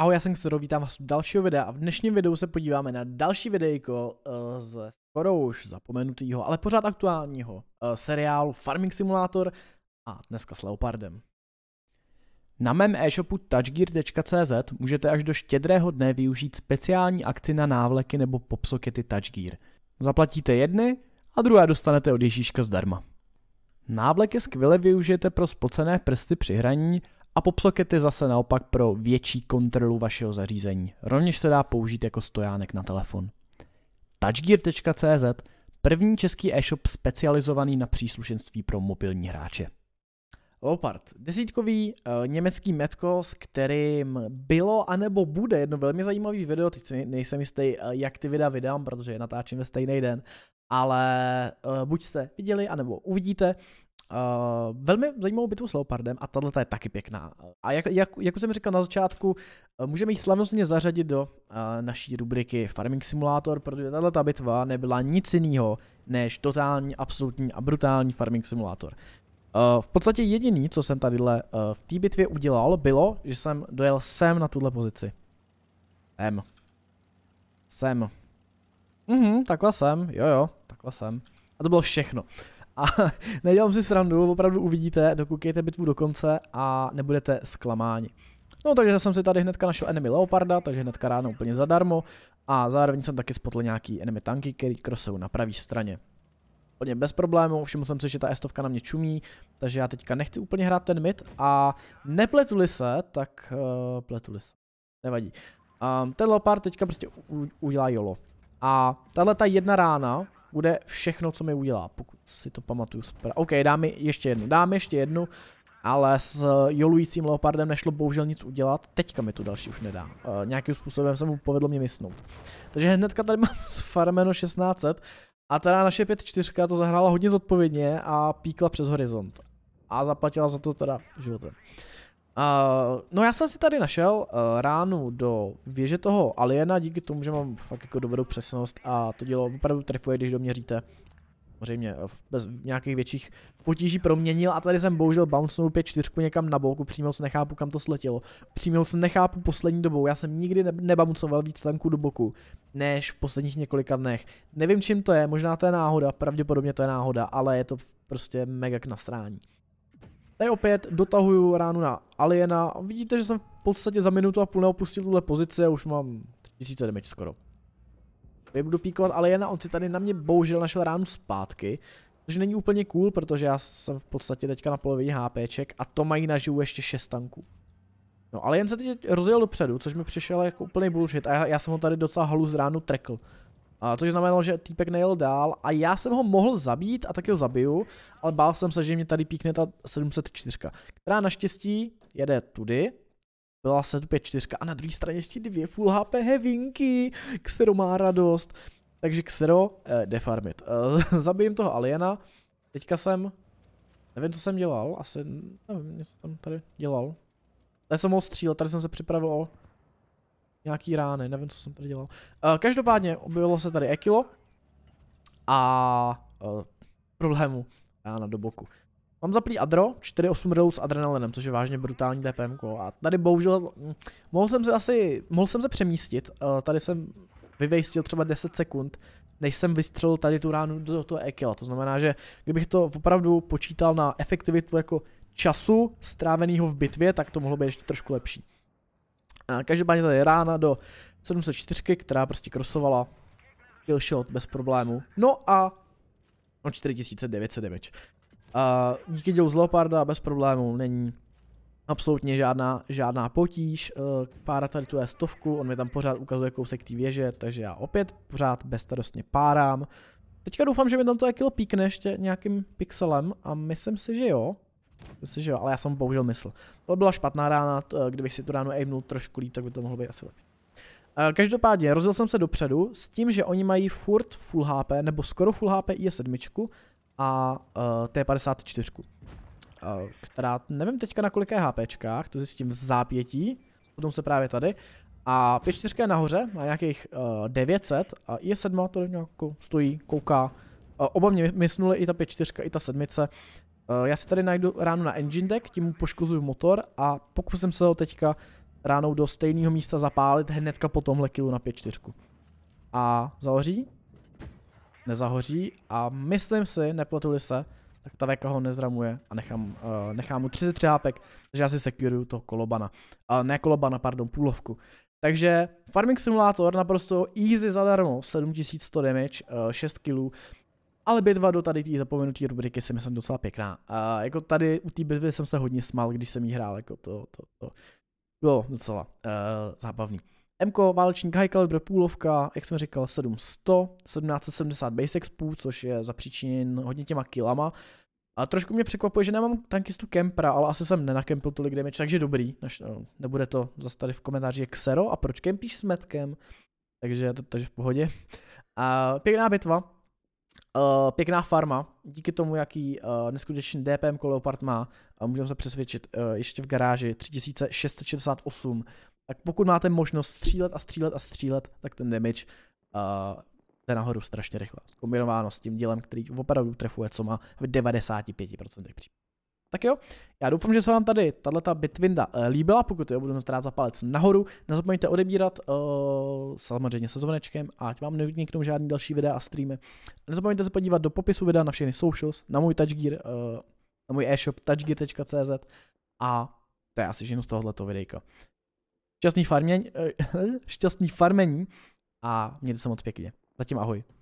Ahoj, já jsem Xero, vítám vás u dalšího videa a v dnešním videu se podíváme na další videjko uh, eh, z skoro už zapomenutého, ale pořád aktuálního uh, seriálu Farming Simulator a dneska s Leopardem. Na mém e-shopu touchgear.cz můžete až do štědrého dne využít speciální akci na návleky nebo popsokety Touchgear. Zaplatíte jedny a druhé dostanete od Ježíška zdarma. Návleky skvěle využijete pro spocené prsty při hraní a popsocket je zase naopak pro větší kontrolu vašeho zařízení. Rovněž se dá použít jako stojánek na telefon. Touchgear.cz První český e-shop specializovaný na příslušenství pro mobilní hráče. Leopard, desítkový uh, německý metko, s kterým bylo anebo bude jedno velmi zajímavý video, teď si nejsem jistý, uh, jak ty videa vydám, protože je natáčím ve stejný den, ale uh, buď jste viděli, anebo uvidíte, Uh, velmi zajímavou bitvu s Leopardem a tahle je taky pěkná. A jak, jak, jak už jsem říkal na začátku, eh, můžeme ji slavnostně zařadit do uh, naší rubriky Farming Simulator, protože tahle bitva nebyla nic jiného než totální, absolutní a brutální Farming Simulator. Uh, v podstatě jediný, co jsem tady uh, v té bitvě udělal, bylo, že jsem dojel sem na tuhle pozici. Sem. Sem. Mhm, takhle jsem, jo jo, takhle jsem. A to bylo všechno. A nedělám si srandu, opravdu uvidíte, dokoukejte bitvu do konce a nebudete zklamáni. No takže jsem si tady hnedka našel enemy Leoparda, takže hnedka ráno úplně zadarmo a zároveň jsem taky spotl nějaký enemy tanky, který krosou na pravé straně. Úplně bez problémů, všiml jsem si, že ta estovka na mě čumí, takže já teďka nechci úplně hrát ten mid a nepletuli se, tak uh, pletuli se, nevadí. Um, ten Leopard teďka prostě udělá jolo. A tahle ta jedna rána, bude všechno, co mi udělá, pokud si to pamatuju super. OK, dám ještě jednu, dám ještě jednu, ale s jolujícím leopardem nešlo bohužel nic udělat, teďka mi tu další už nedá. E, nějakým způsobem se mu povedlo mě vysnout. Takže hnedka tady mám s Farmeno 1600 a teda naše 54 to zahrála hodně zodpovědně a píkla přes horizont. A zaplatila za to teda životem. Uh, no já jsem si tady našel uh, ránu do věže toho aliena, díky tomu, že mám fakt jako dobrou přesnost a to dělo opravdu trefuje, když do mě říte. Samozřejmě eh, bez nějakých větších potíží proměnil a tady jsem bohužel bounce 5-4 někam na boku, přímo se nechápu kam to sletělo. Přímo se nechápu poslední dobou, já jsem nikdy ne nebauncoval víc tanků do boku, než v posledních několika dnech. Nevím čím to je, možná to je náhoda, pravděpodobně to je náhoda, ale je to prostě mega k nastrání. Tady opět dotahuju ránu na Aliena. Vidíte, že jsem v podstatě za minutu a půl neopustil tuhle pozici a už mám 3000 damage skoro. Tady budu píkovat Aliena, on si tady na mě bohužel našel ránu zpátky. Což není úplně cool, protože já jsem v podstatě teďka na polovině HPček a to mají naživu ještě 6 tanků. No ale jen se teď rozjel dopředu, což mi přišel jako úplný bullshit a já, já jsem ho tady docela halu z ránu trekl což znamenalo, že týpek nejel dál a já jsem ho mohl zabít a tak ho zabiju, ale bál jsem se, že mě tady píkne ta 704, která naštěstí jede tudy, byla 754 a na druhé straně ještě dvě full HP heavinky, Xero má radost. Takže Xero, eh, defarmit. Eh, zabijím toho aliena, teďka jsem, nevím co jsem dělal, asi, nevím, něco jsem tady dělal. Tady jsem mohl střílet, tady jsem se připravil o nějaký rány, nevím, co jsem tady dělal. Uh, každopádně objevilo se tady Ekilo a uh, problému rána do boku. Mám zaplý Adro, 4-8 reload s adrenalinem, což je vážně brutální DPM -ko. a tady bohužel, hm, mohl jsem se asi, mohl jsem se přemístit, uh, tady jsem vyvejstil třeba 10 sekund, než jsem vystřelil tady tu ránu do toho Ekila, to znamená, že kdybych to opravdu počítal na efektivitu jako času stráveného v bitvě, tak to mohlo být ještě trošku lepší. Každopádně tady je rána do 704, která prostě krosovala killshot bez problému. No a no 4900 damage. Uh, díky dělu z Leoparda bez problému není absolutně žádná, žádná potíž. Uh, pára tady tu je stovku, on mi tam pořád ukazuje kousek té věže, takže já opět pořád bezstarostně párám. Teďka doufám, že mi tam to kill píkne ještě nějakým pixelem a myslím si, že jo. Myslím, že jo, ale já jsem bohužel mysl. To byla špatná rána, eh, kdybych si tu ránu aimnul trošku líp, tak by to mohlo být asi lepší. Eh, každopádně, rozděl jsem se dopředu s tím, že oni mají furt full HP, nebo skoro full HP je 7 a uh, T54, uh, která nevím teďka na koliké HP HPčkách, to zjistím v zápětí, potom se právě tady. A P4 je nahoře, má nějakých uh, eh, 900 a I7 to nějak stojí, kouká. Uh, oba mě mysnuli i ta P4, i ta 7. Eh, já si tady najdu ránu na engine deck, tím mu poškozuju motor a pokusím se ho teďka ránou do stejného místa zapálit hnedka po tomhle killu na 5-4. A zahoří? Nezahoří a myslím si, nepletuli se, tak ta veka ho nezramuje a nechám, uh, nechám mu 33 HP, takže já si securuju toho kolobana. Uh, ne kolobana, pardon, půlovku. Takže Farming Simulator naprosto easy zadarmo, 7100 damage, uh, 6 kg, ale bitva do tady té zapomenutí rubriky si myslím docela pěkná. A jako tady u té bitvy jsem se hodně smál, když jsem jí hrál, jako to, to, to bylo docela uh, zábavný. MK, válečník high caliber půlovka, jak jsem říkal, 700, 1770 base spů, což je zapříčiněn hodně těma kilama. A trošku mě překvapuje, že nemám tankistu kempra, ale asi jsem nenakempil tolik damage, takže dobrý. Než, no, nebude to zase tady v komentáři Xero a proč kempíš s metkem, takže, takže v pohodě. A pěkná bitva, Uh, pěkná farma, díky tomu, jaký uh, neskutečný DPM Leopard má, a můžeme se přesvědčit uh, ještě v garáži 3668. Tak pokud máte možnost střílet a střílet a střílet, tak ten damage uh, jde nahoru strašně rychle. Zkombinováno s tím dílem, který opravdu trefuje, co má v 95% případů. Tak jo, já doufám, že se vám tady tato bitvinda eh, líbila, pokud jo, budu moc rád za palec nahoru. Nezapomeňte odebírat, uh, samozřejmě se zvonečkem, ať vám neuniknou žádný další videa a streamy. Nezapomeňte se podívat do popisu videa na všechny socials, na můj touchgear, uh, na můj e-shop touchgear.cz a to je asi všechno z tohoto videjka. Šťastný, farměň, šťastný farmení a mějte se moc pěkně. Zatím ahoj.